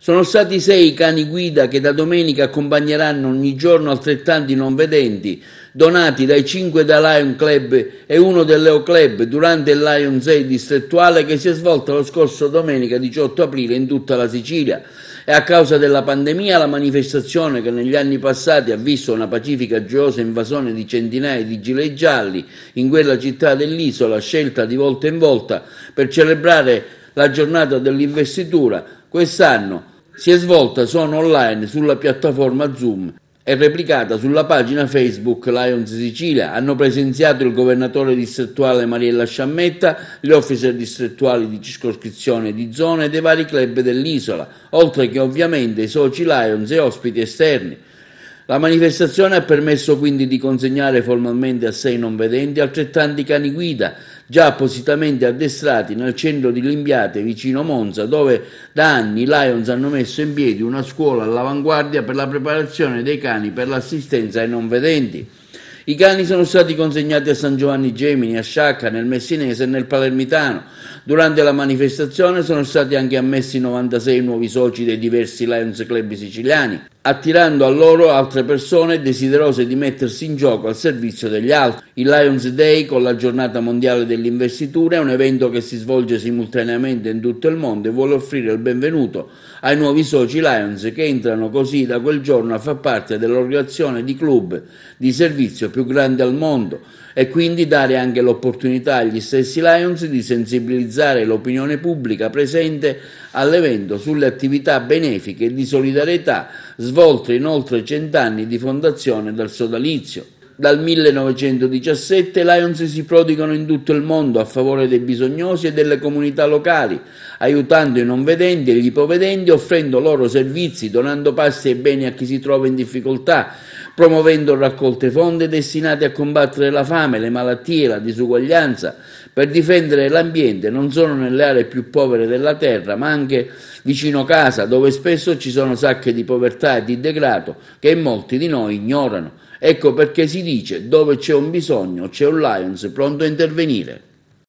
Sono stati sei i cani guida che da domenica accompagneranno ogni giorno altrettanti non vedenti, donati dai cinque da Lion Club e uno del Leo Club durante il Lion 6 distrettuale che si è svolto lo scorso domenica 18 aprile in tutta la Sicilia. E a causa della pandemia la manifestazione che negli anni passati ha visto una pacifica gioiosa invasione di centinaia di gilet gialli in quella città dell'isola, scelta di volta in volta per celebrare la giornata dell'investitura quest'anno si è svolta solo online sulla piattaforma Zoom e replicata sulla pagina Facebook Lions Sicilia. Hanno presenziato il governatore distrettuale Mariella Sciammetta, gli officer distrettuali di circoscrizione di zone dei vari club dell'isola, oltre che ovviamente i soci Lions e ospiti esterni. La manifestazione ha permesso quindi di consegnare formalmente a sei non vedenti altrettanti cani guida già appositamente addestrati nel centro di Limbiate, vicino Monza, dove da anni i Lions hanno messo in piedi una scuola all'avanguardia per la preparazione dei cani per l'assistenza ai non vedenti. I cani sono stati consegnati a San Giovanni Gemini, a Sciacca, nel Messinese e nel Palermitano. Durante la manifestazione sono stati anche ammessi 96 nuovi soci dei diversi Lions Club siciliani attirando a loro altre persone desiderose di mettersi in gioco al servizio degli altri. Il Lions Day con la giornata mondiale dell'investitura è un evento che si svolge simultaneamente in tutto il mondo e vuole offrire il benvenuto ai nuovi soci Lions che entrano così da quel giorno a far parte dell'organizzazione di club di servizio più grande al mondo e quindi dare anche l'opportunità agli stessi Lions di sensibilizzare l'opinione pubblica presente all'evento sulle attività benefiche e di solidarietà svolte svolto inoltre cent'anni di fondazione del sodalizio dal 1917 Lions si prodigano in tutto il mondo a favore dei bisognosi e delle comunità locali, aiutando i non vedenti e gli ipovedenti, offrendo loro servizi, donando pasti e beni a chi si trova in difficoltà, promuovendo raccolte fonde destinate a combattere la fame, le malattie, la disuguaglianza, per difendere l'ambiente non solo nelle aree più povere della terra, ma anche vicino casa, dove spesso ci sono sacche di povertà e di degrado che molti di noi ignorano Ecco perché si dice dove c'è un bisogno c'è un Lions pronto a intervenire.